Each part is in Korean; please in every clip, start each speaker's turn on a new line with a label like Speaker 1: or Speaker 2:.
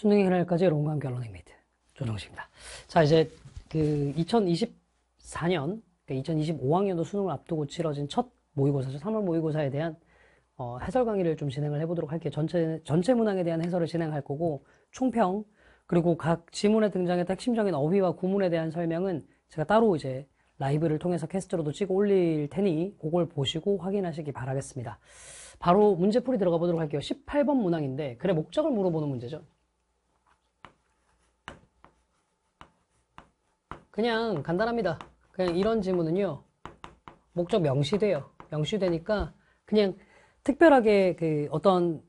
Speaker 1: 수능의 그날까지 롱감 결론입니다. 조정식입니다. 자, 이제 그 2024년, 그러니까 2025학년도 수능을 앞두고 치러진 첫 모의고사죠. 3월 모의고사에 대한 어, 해설 강의를 좀 진행을 해보도록 할게요. 전체, 전체 문항에 대한 해설을 진행할 거고, 총평, 그리고 각 지문에 등장했던 핵심적인 어휘와 구문에 대한 설명은 제가 따로 이제 라이브를 통해서 캐스트로도 찍어 올릴 테니, 그걸 보시고 확인하시기 바라겠습니다. 바로 문제풀이 들어가 보도록 할게요. 18번 문항인데, 글의 목적을 물어보는 문제죠. 그냥 간단합니다. 그냥 이런 질문은요 목적 명시돼요. 명시되니까 그냥 특별하게 그 어떤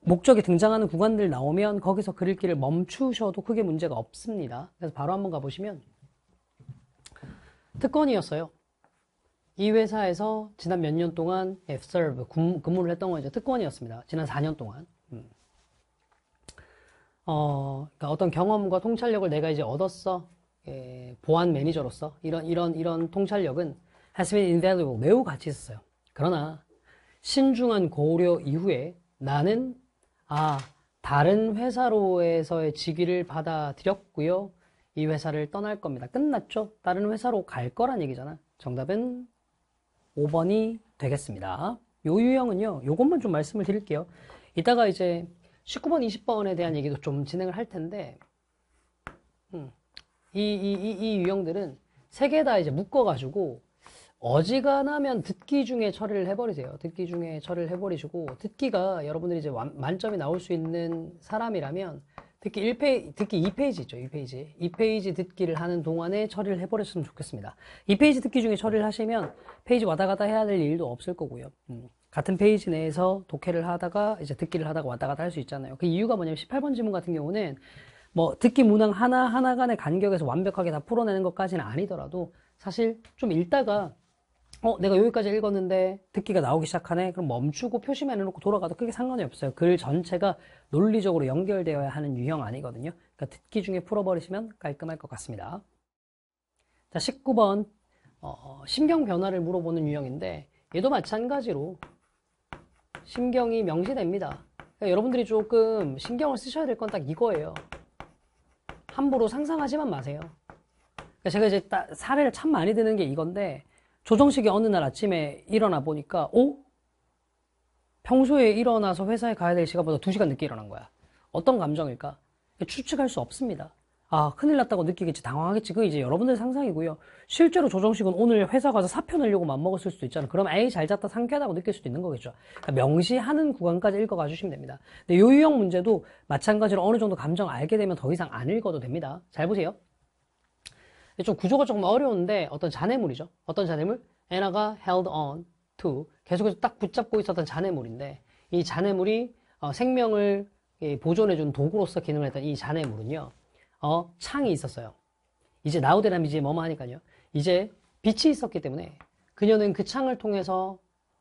Speaker 1: 목적이 등장하는 구간들 나오면 거기서 그릴기를 멈추셔도 크게 문제가 없습니다. 그래서 바로 한번 가보시면 특권이었어요. 이 회사에서 지난 몇 년 동안 F-Serve 근무를 했던 건 이제 특권이었습니다. 지난 4년 동안. 음. 어, 그러니까 어떤 경험과 통찰력을 내가 이제 얻었어. 예, 보안 매니저로서 이런 이런 이런 통찰력은 has been invaluable 매우 가치 있었어요. 그러나 신중한 고려 이후에 나는 아 다른 회사로에서의 직위를 받아들였고요. 이 회사를 떠날 겁니다. 끝났죠? 다른 회사로 갈 거란 얘기잖아. 정답은 5번이 되겠습니다. 요 유형은요. 요것만 좀 말씀을 드릴게요. 이따가 이제 19번, 20번에 대한 얘기도 좀 진행을 할 텐데 음. 이, 이, 이, 이 유형들은 세 개 다 이제 묶어가지고 어지간하면 듣기 중에 처리를 해버리세요. 듣기 중에 처리를 해버리시고 듣기가 여러분들이 이제 완, 만점이 나올 수 있는 사람이라면 듣기 1페이지, 듣기 2페이지 있죠, 2페이지. 2페이지 듣기를 하는 동안에 처리를 해버렸으면 좋겠습니다. 2페이지 듣기 중에 처리를 하시면 페이지 왔다 갔다 해야 될 일도 없을 거고요. 음, 같은 페이지 내에서 독해를 하다가 이제 듣기를 하다가 왔다 갔다 할 수 있잖아요. 그 이유가 뭐냐면 18번 지문 같은 경우는 뭐 듣기 문항 하나하나 간의 간격에서 완벽하게 다 풀어내는 것까지는 아니더라도 사실 좀 읽다가 어 내가 여기까지 읽었는데 듣기가 나오기 시작하네 그럼 멈추고 표시만 해놓고 돌아가도 크게 상관이 없어요 글 전체가 논리적으로 연결되어야 하는 유형 아니거든요 그러니까 듣기 중에 풀어버리시면 깔끔할 것 같습니다 자 19번 어, 심경 어, 변화를 물어보는 유형인데 얘도 마찬가지로 심경이 명시됩니다 그러니까 여러분들이 조금 신경을 쓰셔야 될 건 딱 이거예요 함부로 상상하지만 마세요. 그러니까 제가 이제 사례를 참 많이 드는 게 이건데 조정식이 어느 날 아침에 일어나 보니까 오 어? 평소에 일어나서 회사에 가야 될 시간보다 2시간 늦게 일어난 거야. 어떤 감정일까? 추측할 수 없습니다. 아 큰일 났다고 느끼겠지 당황하겠지 그 이제 여러분들 상상이고요 실제로 조정식은 오늘 회사 가서 사표 내려고 맘먹었을 수도 있잖아 그럼 에이 잘 잤다 상쾌하다고 느낄 수도 있는 거겠죠 그러니까 명시하는 구간까지 읽어가 주시면 됩니다 근데 요유형 문제도 마찬가지로 어느 정도 감정 알게 되면 더 이상 안 읽어도 됩니다 잘 보세요 좀 구조가 조금 어려운데 어떤 잔해물이죠 어떤 잔해물? 에나가 held on to 계속해서 딱 붙잡고 있었던 잔해물인데 이 잔해물이 어, 생명을 예, 보존해준 도구로서 기능을 했던 이 잔해물은요 어, 창이 있었어요. 이제 나우데라미지에 뭐뭐 하니까요. 이제 빛이 있었기 때문에 그녀는 그 창을 통해서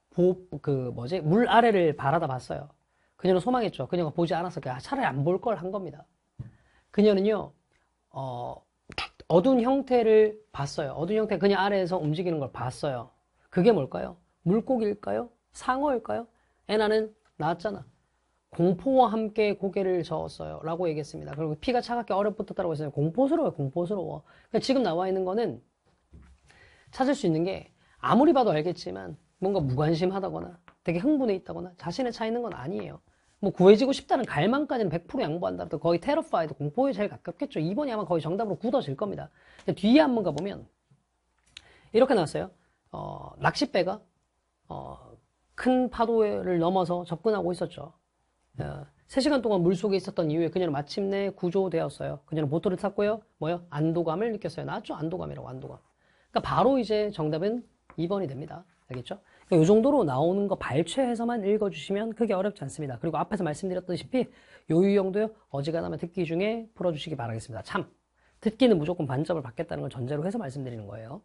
Speaker 1: 보, 그 뭐지 물 아래를 바라다 봤어요. 그녀는 소망했죠. 그녀가 보지 않았을까. 그 차라리 안 볼 걸 한 겁니다. 그녀는요 어, 어두운 형태를 봤어요. 어두운 형태 그녀 아래에서 움직이는 걸 봤어요. 그게 뭘까요? 물고기일까요? 상어일까요? 에나는 나왔잖아. 공포와 함께 고개를 저었어요. 라고 얘기했습니다. 그리고 피가 차갑게 얼어붙었다고 했어요. 공포스러워요. 공포스러워. 그러니까 지금 나와 있는 거는 찾을 수 있는 게 아무리 봐도 알겠지만 뭔가 무관심하다거나 되게 흥분해 있다거나 자신에 차 있는 건 아니에요. 뭐 구해지고 싶다는 갈망까지는 100% 양보한다도 거의 테러파이드 공포에 제일 가깝겠죠. 이번이 아마 거의 정답으로 굳어질 겁니다. 뒤에 한 번 가보면 이렇게 나왔어요. 어, 낚싯배가 어, 큰 파도를 넘어서 접근하고 있었죠. 3시간 어, 동안 물속에 있었던 이후에 그녀는 마침내 구조되었어요. 그녀는 모트를 탔고요. 뭐요? 안도감을 느꼈어요. 나왔죠? 안도감이라고 안도감. 그러니까 바로 이제 정답은 2번이 됩니다. 알겠죠? 그러니까 이 정도로 나오는 거 발췌해서만 읽어주시면 그게 어렵지 않습니다. 그리고 앞에서 말씀드렸다시피 요유형도요. 어지간하면 듣기 중에 풀어주시기 바라겠습니다. 참! 듣기는 무조건 반점을 받겠다는 걸 전제로 해서 말씀드리는 거예요.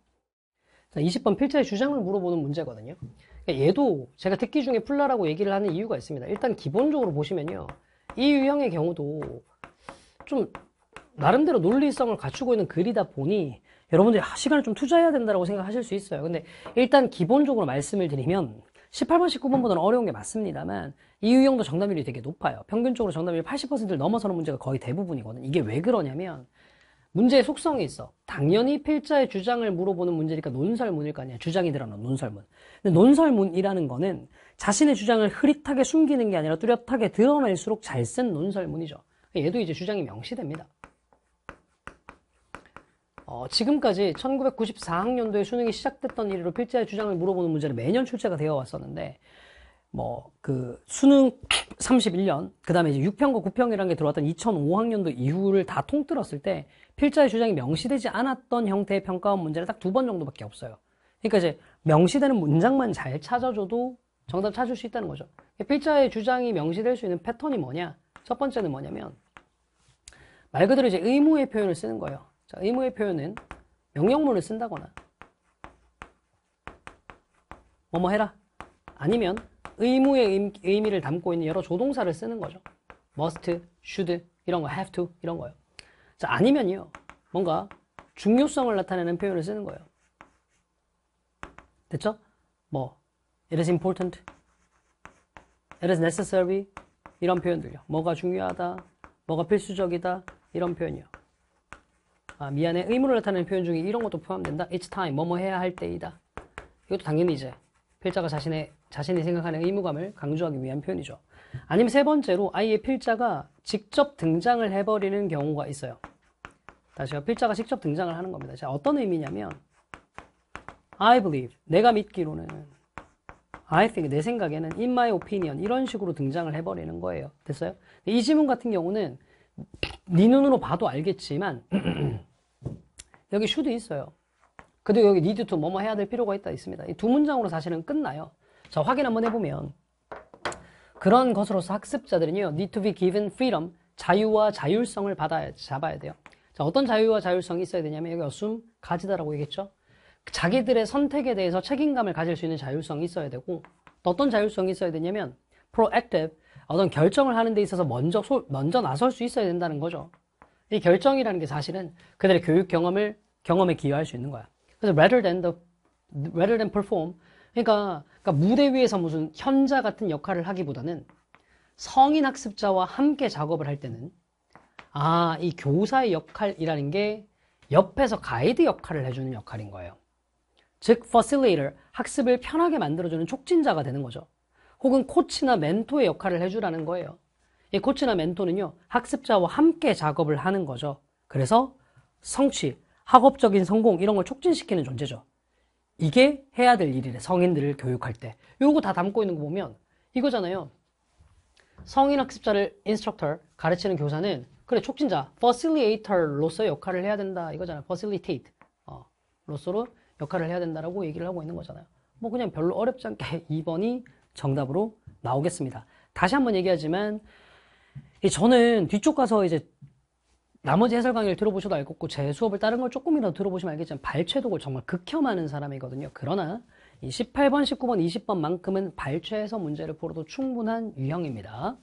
Speaker 1: 자, 20번 필자의 주장을 물어보는 문제거든요. 그러니까 얘도 제가 듣기 중에 풀라라고 얘기를 하는 이유가 있습니다. 일단 기본적으로 보시면요. 이 유형의 경우도 좀 나름대로 논리성을 갖추고 있는 글이다 보니 여러분들이 아, 시간을 좀 투자해야 된다고 생각하실 수 있어요. 근데 일단 기본적으로 말씀을 드리면 18번, 19번보다는 어려운 게 맞습니다만 이 유형도 정답률이 되게 높아요. 평균적으로 정답률이 80%를 넘어서는 문제가 거의 대부분이거든요. 이게 왜 그러냐면 문제의 속성이 있어. 당연히 필자의 주장을 물어보는 문제니까 논설문일 거 아니야. 주장이 들어간 논설문. 근데 논설문이라는 거는 자신의 주장을 흐릿하게 숨기는 게 아니라 뚜렷하게 드러낼수록 잘 쓴 논설문이죠. 얘도 이제 주장이 명시됩니다. 어, 지금까지 1994학년도에 수능이 시작됐던 일로 필자의 주장을 물어보는 문제는 매년 출제가 되어 왔었는데 뭐그 수능 31년 그다음에 이제 6평과 9평이라는 게 들어왔던 2005학년도 이후를 다 통틀었을 때 필자의 주장이 명시되지 않았던 형태의 평가원 문제는딱 두 번 정도밖에 없어요. 그러니까 이제 명시되는 문장만 잘 찾아줘도 정답 찾을 수 있다는 거죠. 필자의 주장이 명시될 수 있는 패턴이 뭐냐? 첫 번째는 뭐냐면 말 그대로 이제 의무의 표현을 쓰는 거예요. 자, 의무의 표현은 명령문을 쓴다거나 뭐 뭐 해라 아니면 의무의 의미를 담고 있는 여러 조동사를 쓰는 거죠. must, should 이런 거, have to 이런 거요. 자, 아니면요. 뭔가 중요성을 나타내는 표현을 쓰는 거예요. 됐죠? 뭐 it is important, it is necessary 이런 표현들요. 뭐가 중요하다, 뭐가 필수적이다 이런 표현이요. 아, 미안해 의무를 나타내는 표현 중에 이런 것도 포함된다. It's time 뭐뭐 해야 할 때이다. 이것도 당연히 이제 필자가 자신의 자신이 생각하는 의무감을 강조하기 위한 표현이죠. 아니면 세 번째로 아이의 필자가 직접 등장을 해버리는 경우가 있어요. 다시요. 필자가 직접 등장을 하는 겁니다. 자, 어떤 의미냐면 I believe 내가 믿기로는 I think 내 생각에는 in my opinion 이런 식으로 등장을 해버리는 거예요. 됐어요? 이 지문 같은 경우는 네 눈으로 봐도 알겠지만 여기 슈도 있어요. 그래도 여기 need to 뭐뭐 해야 될 필요가 있다 있습니다. 이 두 문장으로 사실은 끝나요. 자, 확인 한번 해보면 그런 것으로서 학습자들은요. need to be given freedom, 자유와 자율성을 받아 잡아야 돼요. 자, 어떤 자유와 자율성이 있어야 되냐면 여기 assume 가지다라고 얘기했죠. 자기들의 선택에 대해서 책임감을 가질 수 있는 자율성이 있어야 되고 또 어떤 자율성이 있어야 되냐면 proactive 어떤 결정을 하는 데 있어서 먼저 소, 먼저 나설 수 있어야 된다는 거죠. 이 결정이라는 게 사실은 그들의 교육 경험을 경험에 기여할 수 있는 거야. 그래서 rather than the rather than perform 그러니까, 그러니까 무대 위에서 무슨 현자 같은 역할을 하기보다는 성인 학습자와 함께 작업을 할 때는 아, 이 교사의 역할이라는 게 옆에서 가이드 역할을 해주는 역할인 거예요. 즉, facilitator, 학습을 편하게 만들어주는 촉진자가 되는 거죠. 혹은 코치나 멘토의 역할을 해주라는 거예요. 이 코치나 멘토는요, 학습자와 함께 작업을 하는 거죠. 그래서 성취, 학업적인 성공 이런 걸 촉진시키는 존재죠. 이게 해야 될 일이래. 성인들을 교육할 때. 요거 다 담고 있는 거 보면 이거잖아요. 성인 학습자를 인스트럭터 가르치는 교사는 그래 촉진자 facilitator로서 역할을 해야 된다 이거잖아. facilitate 어, 로서로 역할을 해야 된다라고 얘기를 하고 있는 거잖아요. 뭐 그냥 별로 어렵지 않게 2번이 정답으로 나오겠습니다. 다시 한번 얘기하지만 저는 뒤쪽 가서 이제 나머지 해설 강의를 들어보셔도 알겠고 제 수업을 다른 걸 조금이라도 들어보시면 알겠지만 발췌독을 정말 극혐하는 사람이거든요. 그러나 이 18번, 19번, 20번만큼은 발췌해서 문제를 풀어도 충분한 유형입니다.